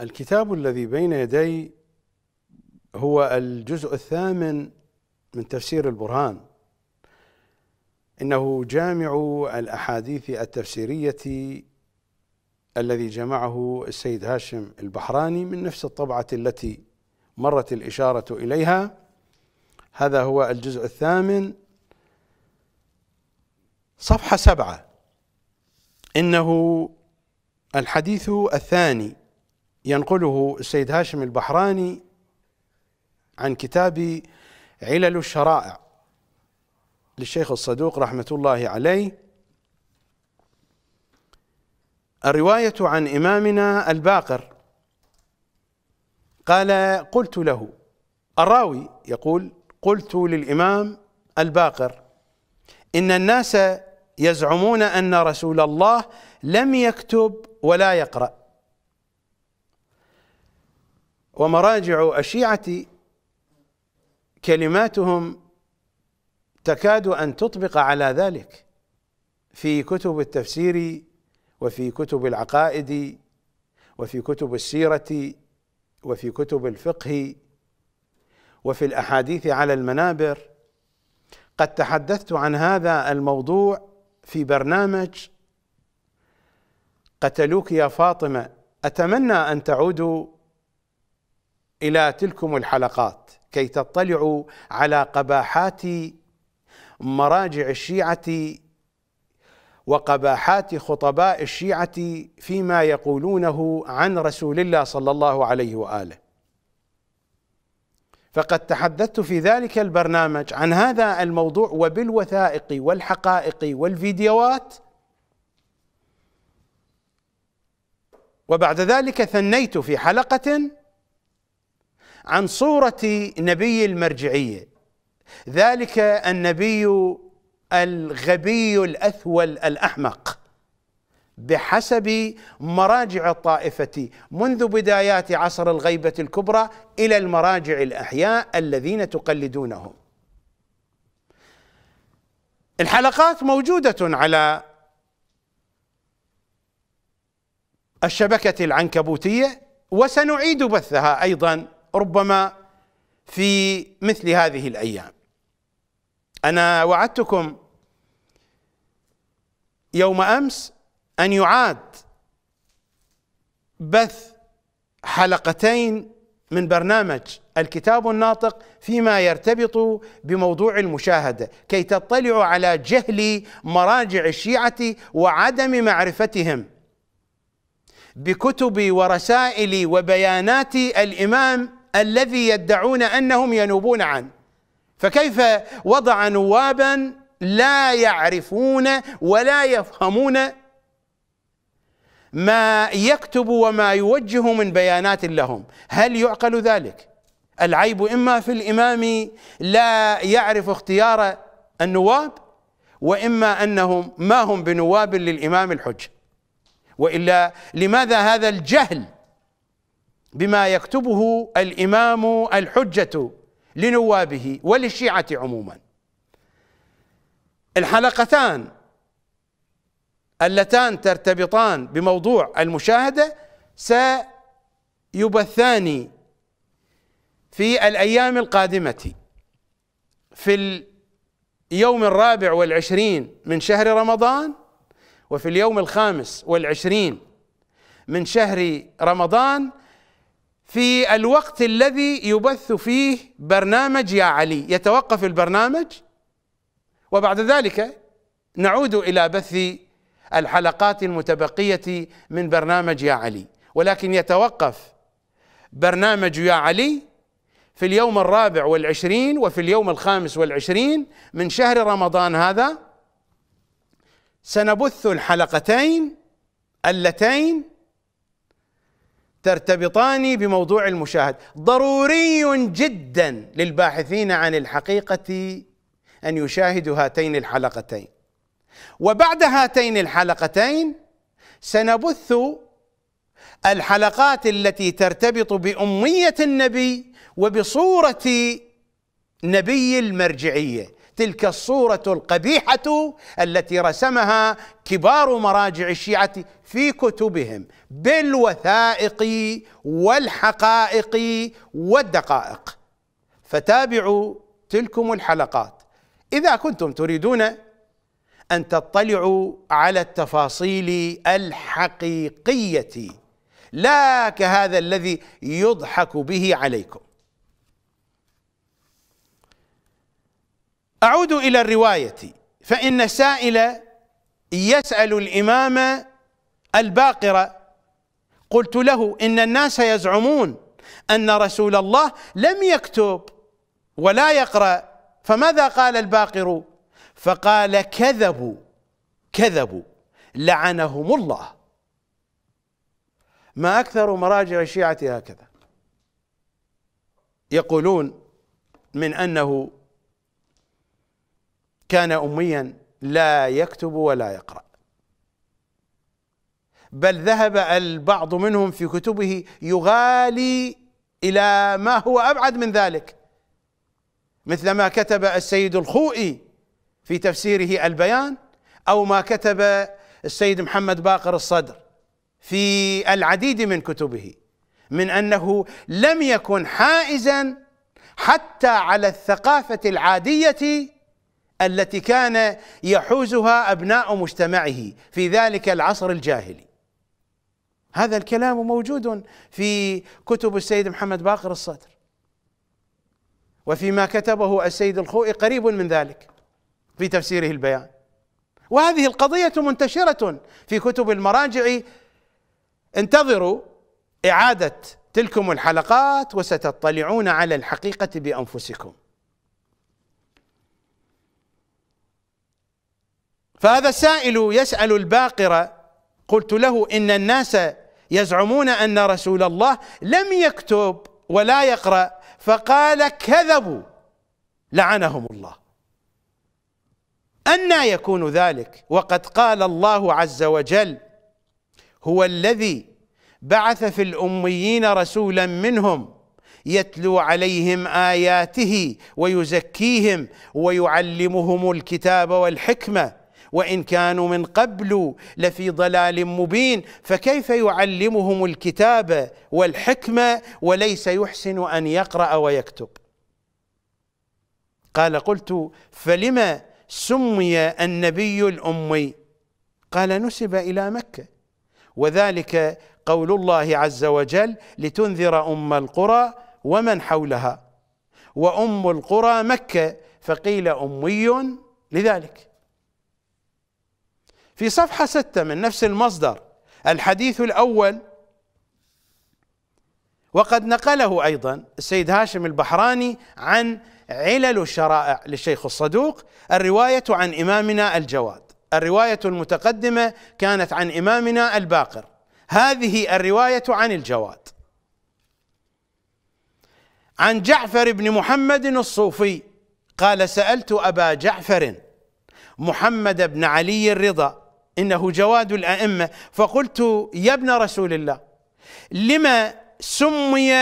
الكتاب الذي بين يدي هو الجزء الثامن من تفسير البرهان انه جامع الاحاديث التفسيريه الذي جمعه السيد هاشم البحراني من نفس الطبعه التي مرت الاشاره اليها هذا هو الجزء الثامن صفحه سبعه انه الحديث الثاني ينقله السيد هاشم البحراني عن كتاب علل الشرائع للشيخ الصدوق رحمة الله عليه الرواية عن إمامنا الباقر قال قلت له الراوي يقول قلت للإمام الباقر إن الناس يزعمون أن رسول الله لم يكتب ولا يقرأ ومراجع الشيعة كلماتهم تكاد أن تطبق على ذلك في كتب التفسير وفي كتب العقائد وفي كتب السيرة وفي كتب الفقه وفي الأحاديث على المنابر قد تحدثت عن هذا الموضوع في برنامج قتلوك يا فاطمة أتمنى أن تعودوا الى تلكم الحلقات كي تطلعوا على قباحات مراجع الشيعه وقباحات خطباء الشيعه فيما يقولونه عن رسول الله صلى الله عليه واله. فقد تحدثت في ذلك البرنامج عن هذا الموضوع وبالوثائق والحقائق والفيديوهات وبعد ذلك ثنيت في حلقه عن صورة نبي المرجعية ذلك النبي الغبي الأثول الأحمق بحسب مراجع الطائفة منذ بدايات عصر الغيبة الكبرى إلى المراجع الأحياء الذين تقلدونهم الحلقات موجودة على الشبكة العنكبوتية وسنعيد بثها أيضا ربما في مثل هذه الايام انا وعدتكم يوم امس ان يعاد بث حلقتين من برنامج الكتاب الناطق فيما يرتبط بموضوع المشاهده كي تطلعوا على جهل مراجع الشيعه وعدم معرفتهم بكتب ورسائل وبيانات الامام الذي يدعون انهم ينوبون عنه فكيف وضع نوابا لا يعرفون ولا يفهمون ما يكتب وما يوجه من بيانات لهم هل يعقل ذلك العيب اما في الامام لا يعرف اختيار النواب واما انهم ما هم بنواب للامام الحج والا لماذا هذا الجهل بما يكتبه الامام الحجه لنوابه وللشيعه عموما الحلقتان اللتان ترتبطان بموضوع المشاهده سيبثان في الايام القادمه في اليوم الرابع والعشرين من شهر رمضان وفي اليوم الخامس والعشرين من شهر رمضان في الوقت الذي يبث فيه برنامج يا علي يتوقف البرنامج وبعد ذلك نعود الى بث الحلقات المتبقيه من برنامج يا علي ولكن يتوقف برنامج يا علي في اليوم الرابع والعشرين وفي اليوم الخامس والعشرين من شهر رمضان هذا سنبث الحلقتين اللتين ترتبطان بموضوع المشاهد ضروري جدا للباحثين عن الحقيقه ان يشاهدوا هاتين الحلقتين وبعد هاتين الحلقتين سنبث الحلقات التي ترتبط باميه النبي وبصوره نبي المرجعيه تلك الصورة القبيحة التي رسمها كبار مراجع الشيعة في كتبهم بالوثائق والحقائق والدقائق فتابعوا تلكم الحلقات إذا كنتم تريدون أن تطلعوا على التفاصيل الحقيقية لا كهذا الذي يضحك به عليكم أعود إلى الرواية فإن السائل يسأل الإمام الباقرة قلت له إن الناس يزعمون أن رسول الله لم يكتب ولا يقرأ فماذا قال الباقر فقال كذبوا كذبوا لعنهم الله ما أكثر مراجع الشيعة هكذا يقولون من أنه كان اميا لا يكتب ولا يقرا بل ذهب البعض منهم في كتبه يغالي الى ما هو ابعد من ذلك مثل ما كتب السيد الخوئي في تفسيره البيان او ما كتب السيد محمد باقر الصدر في العديد من كتبه من انه لم يكن حائزا حتى على الثقافه العاديه التي كان يحوزها ابناء مجتمعه في ذلك العصر الجاهلي هذا الكلام موجود في كتب السيد محمد باقر الصدر وفيما كتبه السيد الخوئي قريب من ذلك في تفسيره البيان وهذه القضية منتشرة في كتب المراجع انتظروا إعادة تلكم الحلقات وستطلعون على الحقيقة بأنفسكم فهذا السائل يسأل الباقرة قلت له إن الناس يزعمون أن رسول الله لم يكتب ولا يقرأ فقال كذبوا لعنهم الله أنى يكون ذلك وقد قال الله عز وجل هو الذي بعث في الأميين رسولا منهم يتلو عليهم آياته ويزكيهم ويعلمهم الكتاب والحكمة وان كانوا من قبل لفي ضلال مبين فكيف يعلمهم الكتاب والحكمه وليس يحسن ان يقرا ويكتب قال قلت فلما سمي النبي الامي قال نسب الى مكه وذلك قول الله عز وجل لتنذر ام القرى ومن حولها وام القرى مكه فقيل امي لذلك في صفحة ستة من نفس المصدر الحديث الأول وقد نقله أيضا السيد هاشم البحراني عن علل الشرائع للشيخ الصدوق الرواية عن إمامنا الجواد الرواية المتقدمة كانت عن إمامنا الباقر هذه الرواية عن الجواد عن جعفر بن محمد الصوفي قال سألت أبا جعفر محمد بن علي الرضا إنه جواد الأئمة فقلت يا ابن رسول الله لما سمي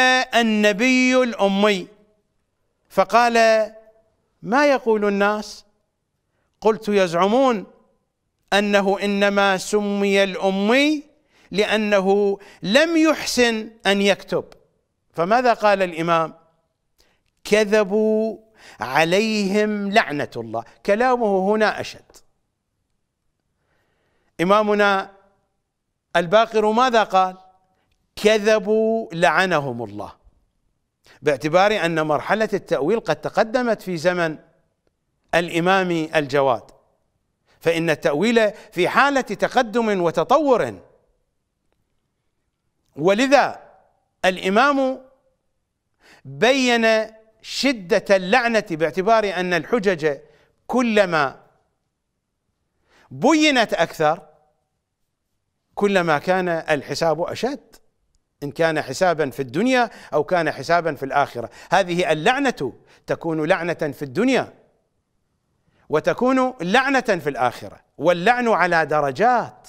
النبي الأمي فقال ما يقول الناس قلت يزعمون أنه إنما سمي الأمي لأنه لم يحسن أن يكتب فماذا قال الإمام كذبوا عليهم لعنة الله كلامه هنا أشد إمامنا الباقر ماذا قال كذبوا لعنهم الله باعتبار أن مرحلة التأويل قد تقدمت في زمن الإمام الجواد فإن التأويل في حالة تقدم وتطور ولذا الإمام بين شدة اللعنة باعتبار أن الحجج كلما بينت اكثر كلما كان الحساب اشد ان كان حسابا في الدنيا او كان حسابا في الاخره هذه اللعنه تكون لعنه في الدنيا وتكون لعنه في الاخره واللعن على درجات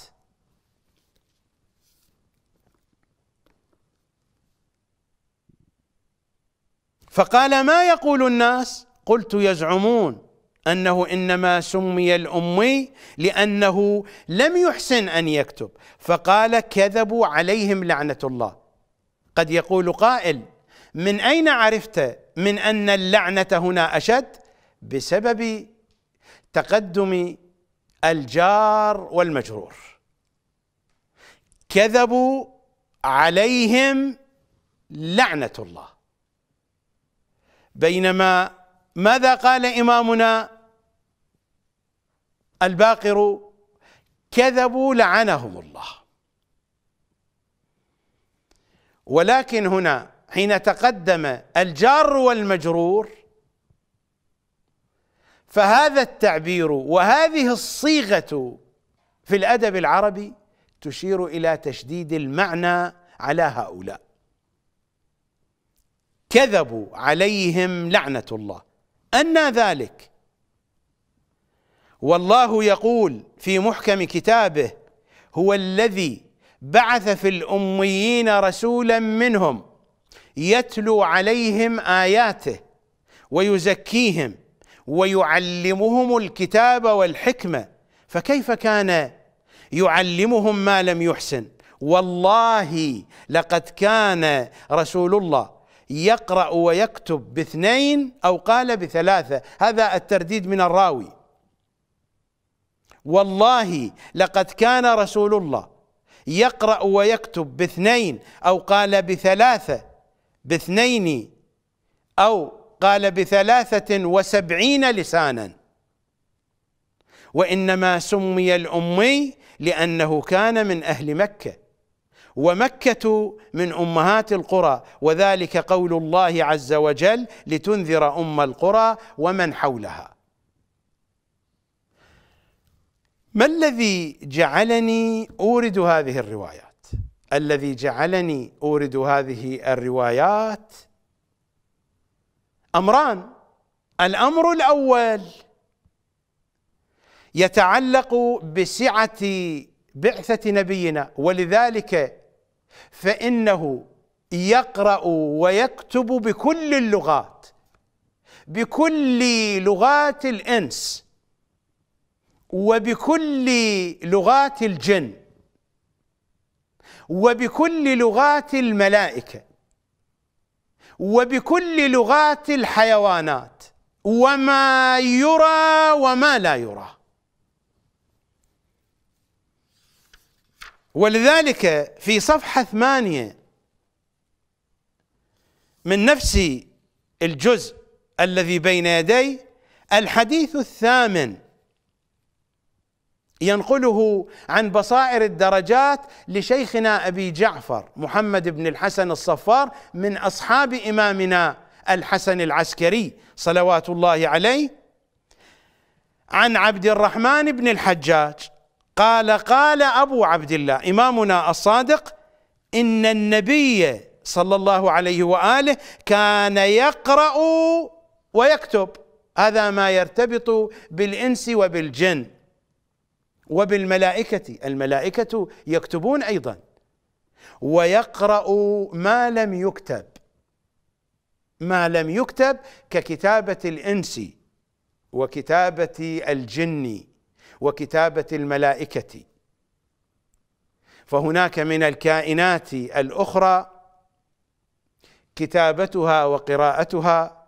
فقال ما يقول الناس قلت يزعمون انه انما سمي الامي لانه لم يحسن ان يكتب فقال كذبوا عليهم لعنه الله قد يقول قائل من اين عرفت من ان اللعنه هنا اشد بسبب تقدم الجار والمجرور كذبوا عليهم لعنه الله بينما ماذا قال امامنا الباقر كذبوا لعنهم الله ولكن هنا حين تقدم الجار والمجرور فهذا التعبير وهذه الصيغه في الادب العربي تشير الى تشديد المعنى على هؤلاء كذبوا عليهم لعنه الله انى ذلك والله يقول في محكم كتابه هو الذي بعث في الاميين رسولا منهم يتلو عليهم اياته ويزكيهم ويعلمهم الكتاب والحكمه فكيف كان يعلمهم ما لم يحسن والله لقد كان رسول الله يقرا ويكتب باثنين او قال بثلاثه هذا الترديد من الراوي والله لقد كان رسول الله يقرأ ويكتب باثنين أو قال بثلاثة باثنين أو قال بثلاثة وسبعين لسانا وإنما سمي الأمي لأنه كان من أهل مكة ومكة من أمهات القرى وذلك قول الله عز وجل لتنذر أم القرى ومن حولها ما الذي جعلني اورد هذه الروايات؟ الذي جعلني اورد هذه الروايات امران الامر الاول يتعلق بسعه بعثه نبينا ولذلك فانه يقرا ويكتب بكل اللغات بكل لغات الانس وبكل لغات الجن وبكل لغات الملائكه وبكل لغات الحيوانات وما يرى وما لا يرى ولذلك في صفحة ثمانية من نفس الجزء الذي بين يدي الحديث الثامن ينقله عن بصائر الدرجات لشيخنا ابي جعفر محمد بن الحسن الصفار من اصحاب امامنا الحسن العسكري صلوات الله عليه عن عبد الرحمن بن الحجاج قال قال ابو عبد الله امامنا الصادق ان النبي صلى الله عليه واله كان يقرا ويكتب هذا ما يرتبط بالانس وبالجن وبالملائكة الملائكة يكتبون أيضا ويقرأ ما لم يكتب ما لم يكتب ككتابة الإنس وكتابة الجن وكتابة الملائكة فهناك من الكائنات الأخرى كتابتها وقراءتها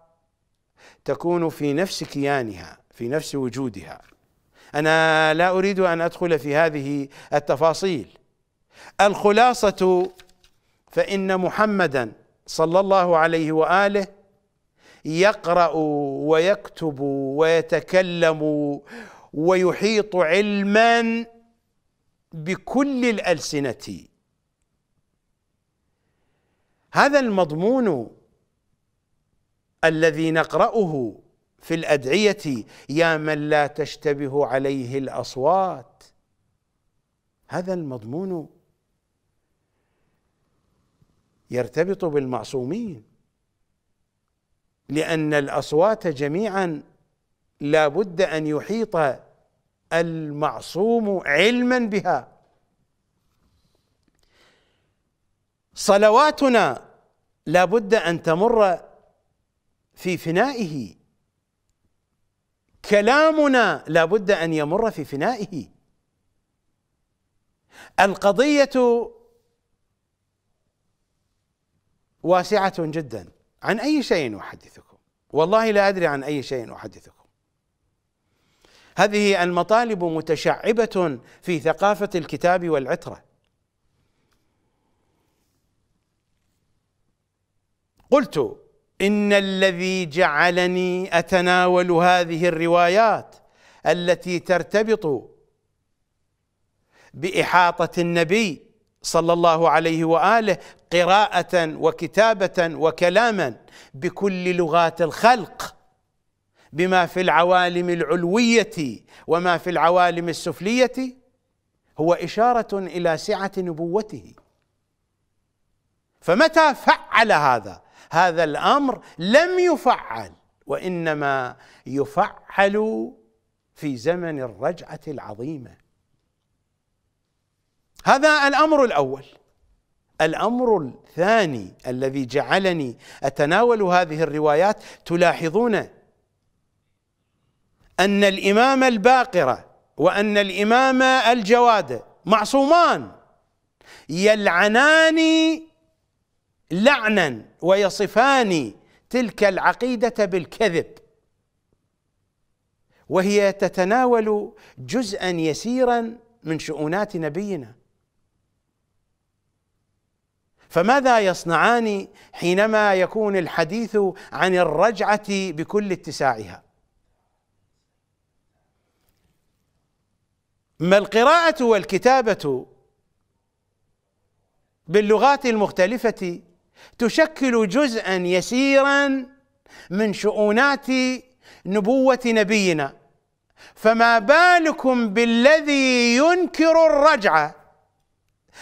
تكون في نفس كيانها في نفس وجودها انا لا اريد ان ادخل في هذه التفاصيل الخلاصه فان محمدا صلى الله عليه واله يقرا ويكتب ويتكلم ويحيط علما بكل الالسنه هذا المضمون الذي نقراه في الادعيه يا من لا تشتبه عليه الاصوات هذا المضمون يرتبط بالمعصومين لان الاصوات جميعا لا بد ان يحيط المعصوم علما بها صلواتنا لا بد ان تمر في فنائه كلامنا لابد ان يمر في فنائه القضيه واسعه جدا عن اي شيء احدثكم والله لا ادري عن اي شيء احدثكم هذه المطالب متشعبه في ثقافه الكتاب والعتره قلت ان الذي جعلني اتناول هذه الروايات التي ترتبط باحاطه النبي صلى الله عليه واله قراءه وكتابه وكلاما بكل لغات الخلق بما في العوالم العلويه وما في العوالم السفليه هو اشاره الى سعه نبوته فمتى فعل هذا هذا الامر لم يفعل وانما يفعل في زمن الرجعه العظيمه هذا الامر الاول الامر الثاني الذي جعلني اتناول هذه الروايات تلاحظون ان الامام الباقره وان الامام الجواد معصومان يلعنان لعنا ويصفان تلك العقيده بالكذب وهي تتناول جزءا يسيرا من شؤونات نبينا فماذا يصنعان حينما يكون الحديث عن الرجعه بكل اتساعها ما القراءه والكتابه باللغات المختلفه تشكل جزءا يسيرا من شؤونات نبوه نبينا فما بالكم بالذي ينكر الرجعه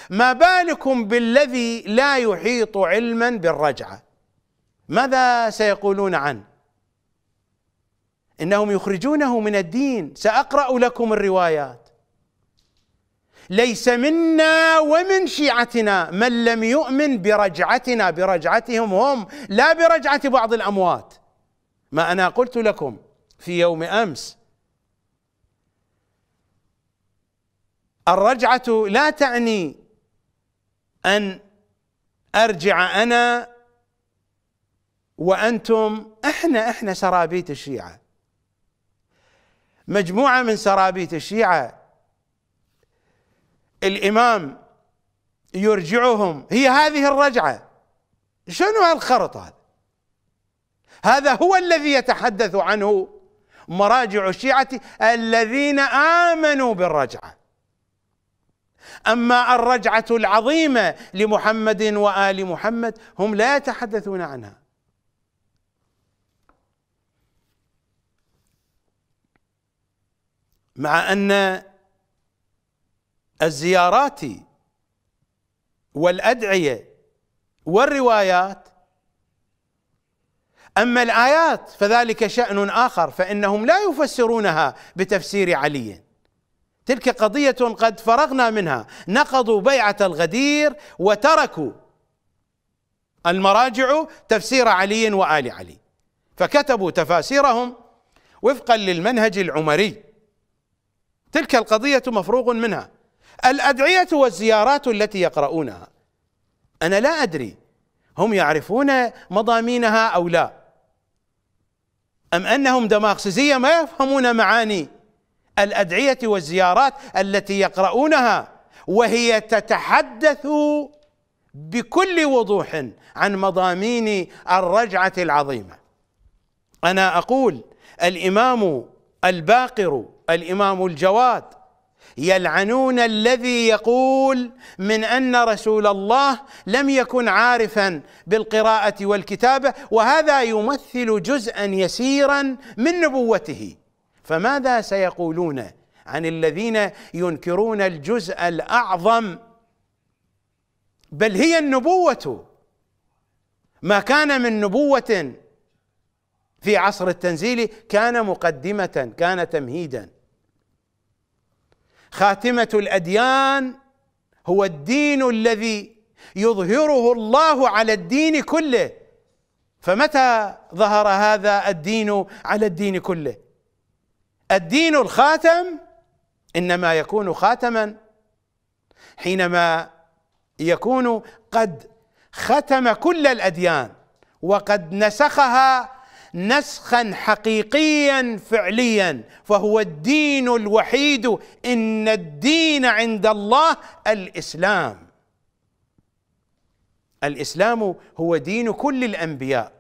ما بالكم بالذي لا يحيط علما بالرجعه ماذا سيقولون عنه انهم يخرجونه من الدين ساقرا لكم الروايات ليس منا ومن شيعتنا من لم يؤمن برجعتنا برجعتهم هم لا برجعة بعض الأموات ما أنا قلت لكم في يوم أمس الرجعة لا تعني أن أرجع أنا وأنتم إحنا إحنا سرابيت الشيعة مجموعة من سرابيت الشيعة الامام يرجعهم هي هذه الرجعه شنو هالخرط هذا؟ هذا هو الذي يتحدث عنه مراجع الشيعه الذين امنوا بالرجعه اما الرجعه العظيمه لمحمد وال محمد هم لا يتحدثون عنها مع ان الزيارات والادعيه والروايات اما الايات فذلك شان اخر فانهم لا يفسرونها بتفسير علي تلك قضيه قد فرغنا منها نقضوا بيعه الغدير وتركوا المراجع تفسير علي وال علي فكتبوا تفاسيرهم وفقا للمنهج العمري تلك القضيه مفروغ منها الأدعية والزيارات التي يقرؤونها أنا لا أدري هم يعرفون مضامينها أو لا أم أنهم دماغسيزية ما يفهمون معاني الأدعية والزيارات التي يقرؤونها وهي تتحدث بكل وضوح عن مضامين الرجعة العظيمة أنا أقول الإمام الباقر الإمام الجواد يلعنون الذي يقول من ان رسول الله لم يكن عارفا بالقراءه والكتابه وهذا يمثل جزءا يسيرا من نبوته فماذا سيقولون عن الذين ينكرون الجزء الاعظم بل هي النبوه ما كان من نبوه في عصر التنزيل كان مقدمه كان تمهيدا خاتمه الاديان هو الدين الذي يظهره الله على الدين كله فمتى ظهر هذا الدين على الدين كله الدين الخاتم انما يكون خاتما حينما يكون قد ختم كل الاديان وقد نسخها نسخا حقيقيا فعليا فهو الدين الوحيد ان الدين عند الله الاسلام الاسلام هو دين كل الانبياء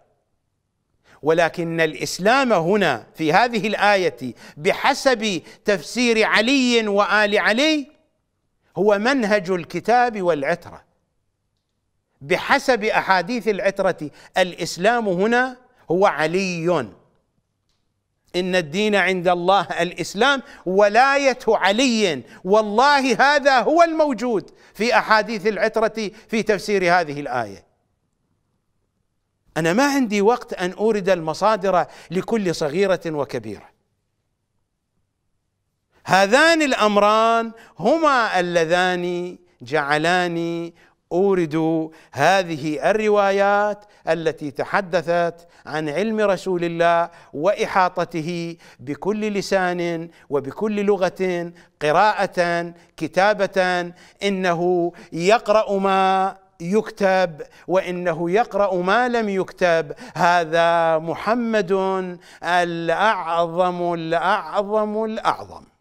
ولكن الاسلام هنا في هذه الايه بحسب تفسير علي وال علي هو منهج الكتاب والعتره بحسب احاديث العتره الاسلام هنا هو علي ان الدين عند الله الاسلام ولايه علي والله هذا هو الموجود في احاديث العتره في تفسير هذه الايه انا ما عندي وقت ان اورد المصادر لكل صغيره وكبيره هذان الامران هما اللذان جعلاني اورد هذه الروايات التي تحدثت عن علم رسول الله واحاطته بكل لسان وبكل لغه قراءه كتابه انه يقرا ما يكتب وانه يقرا ما لم يكتب هذا محمد الاعظم الاعظم الاعظم